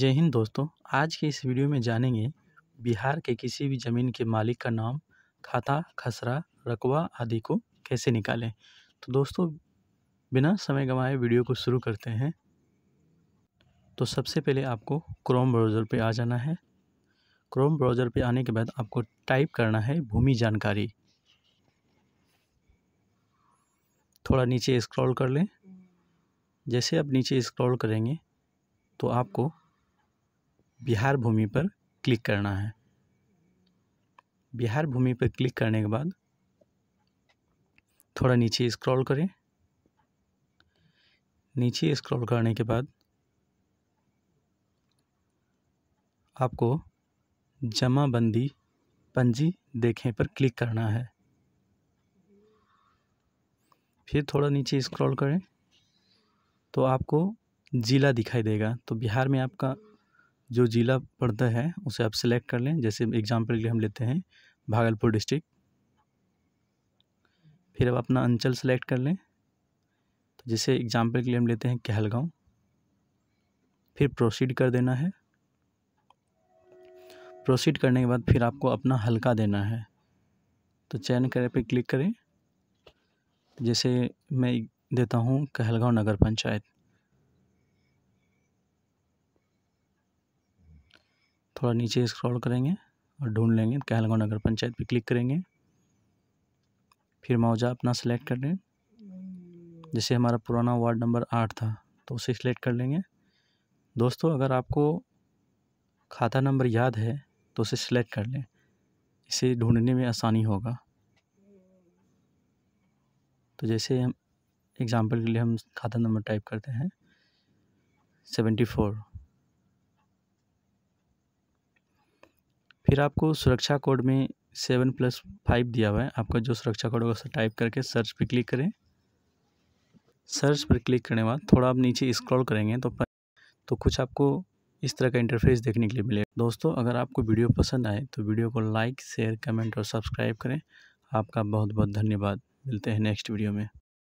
जय हिंद दोस्तों आज के इस वीडियो में जानेंगे बिहार के किसी भी ज़मीन के मालिक का नाम खाता खसरा रकबा आदि को कैसे निकालें तो दोस्तों बिना समय गंवाए वीडियो को शुरू करते हैं तो सबसे पहले आपको क्रोम ब्राउज़र पे आ जाना है क्रोम ब्राउज़र पे आने के बाद आपको टाइप करना है भूमि जानकारी थोड़ा नीचे स्क्रॉल कर लें जैसे आप नीचे स्क्रॉल करेंगे तो आपको बिहार भूमि पर क्लिक करना है बिहार भूमि पर क्लिक करने के बाद थोड़ा नीचे स्क्रॉल करें नीचे स्क्रॉल करने के बाद आपको जमाबंदी पंजी देखें पर क्लिक करना है फिर थोड़ा नीचे स्क्रॉल करें तो आपको ज़िला दिखाई देगा तो बिहार में आपका जो ज़िला पड़ता है उसे आप सिलेक्ट कर लें जैसे एग्ज़ाम्पल के लिए हम लेते हैं भागलपुर डिस्ट्रिक्ट फिर आप अपना अंचल सेलेक्ट कर लें तो जैसे एग्ज़ाम्पल के लिए हम लेते हैं कहलगांव फिर प्रोसीड कर देना है प्रोसीड करने के बाद फिर आपको अपना हल्का देना है तो चयन करें पे क्लिक करें जैसे मैं देता हूँ कहलगांव नगर पंचायत थोड़ा नीचे स्क्रॉल करेंगे और ढूंढ लेंगे कहलगांव नगर पंचायत पे क्लिक करेंगे फिर मुआवजा अपना सेलेक्ट कर लें जैसे हमारा पुराना वार्ड नंबर आठ था तो उसे सिलेक्ट कर लेंगे दोस्तों अगर आपको खाता नंबर याद है तो उसे सिलेक्ट कर लें इसे ढूंढने में आसानी होगा तो जैसे हम एग्ज़ाम्पल के लिए हम खाता नंबर टाइप करते हैं सेवेंटी फोर फिर आपको सुरक्षा कोड में सेवन प्लस फाइव दिया हुआ है आपका जो सुरक्षा कोड होगा उसे टाइप करके सर्च पर क्लिक करें सर्च पर क्लिक करने के बाद थोड़ा आप नीचे स्क्रॉल करेंगे तो तो कुछ आपको इस तरह का इंटरफेस देखने के लिए मिलेगा दोस्तों अगर आपको वीडियो पसंद आए तो वीडियो को लाइक शेयर कमेंट और सब्सक्राइब करें आपका बहुत बहुत धन्यवाद मिलते हैं नेक्स्ट वीडियो में